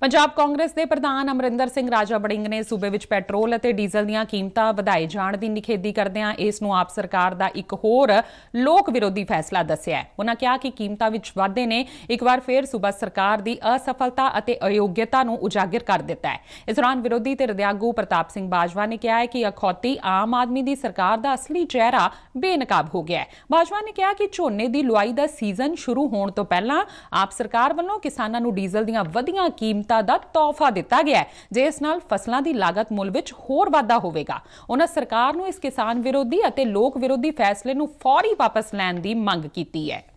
ਪੰਜਾਬ ਕਾਂਗਰਸ ਦੇ ਪ੍ਰਧਾਨ ਅਮਰਿੰਦਰ ਸਿੰਘ ਰਾਜਾ ਬੜਿੰਗ ਨੇ ਸੂਬੇ ਵਿੱਚ ਪੈਟਰੋਲ ਅਤੇ ਡੀਜ਼ਲ ਦੀਆਂ ਕੀਮਤਾਂ ਵਧਾਏ ਜਾਣ ਦੀ ਨਿਖੇਧੀ ਕਰਦਿਆਂ ਇਸ ਨੂੰ ਆਪ ਸਰਕਾਰ ਦਾ ਇੱਕ ਹੋਰ ਲੋਕ ਵਿਰੋਧੀ ਫੈਸਲਾ ਦੱਸਿਆ ਉਹਨਾਂ ਕਿਹਾ ਕਿ ਕੀਮਤਾਂ ਵਿੱਚ ਵਾਧੇ ਨੇ ਇੱਕ ਵਾਰ ਫੇਰ ਸੂਬਾ ਸਰਕਾਰ ਦੀ ਅਸਫਲਤਾ ਅਤੇ ਅਯੋਗਤਾ ਨੂੰ ਉਜਾਗਰ ਕਰ ਦਿੱਤਾ ਹੈ ਇਸ ਦੌਰਾਨ ਵਿਰੋਧੀ ਧਿਰ ਦੇ ਆਗੂ ਪ੍ਰਤਾਪ ਸਿੰਘ ਬਾਜਵਾ ਨੇ ਕਿਹਾ ਹੈ ਕਿ ਅਖੌਤੀ ਆਮ ਆਦਮੀ ਦੀ ਸਰਕਾਰ ਦਾ ਅਸਲੀ ਚਿਹਰਾ ਬੇਨਕਾਬ ਹੋ ਗਿਆ ਹੈ ਬਾਜਵਾ ਨੇ ਕਿਹਾ ਕਿ ਝੋਨੇ ਦੀ ਲੁਆਈ ਦਾ ਸੀਜ਼ਨ ਸ਼ੁਰੂ ਹੋਣ ਤੋਂ ਪਹਿਲਾਂ ਆਪ ਸਰਕਾਰ ਵੱਲੋਂ ਕਿਸਾਨਾਂ ਨੂੰ ਡੀਜ਼ਲ ਦੀਆਂ ਵਧੀਆਂ ਕੀਮਤਾਂ ਕੀਮਤਾਂ ਦਾ ਤੋਹਫਾ ਦਿੱਤਾ ਗਿਆ ਹੈ ਜਿਸ ਨਾਲ ਫਸਲਾਂ ਦੀ ਲਾਗਤ ਮੁੱਲ ਵਿੱਚ ਹੋਰ ਵਾਧਾ ਹੋਵੇਗਾ ਉਹਨਾਂ ਸਰਕਾਰ ਨੂੰ ਇਸ ਕਿਸਾਨ ਵਿਰੋਧੀ ਅਤੇ ਲੋਕ ਵਿਰੋਧੀ ਫੈਸਲੇ ਨੂੰ ਫੌਰੀ ਵਾਪਸ ਲੈਣ ਦੀ ਮੰਗ ਕੀਤੀ ਹੈ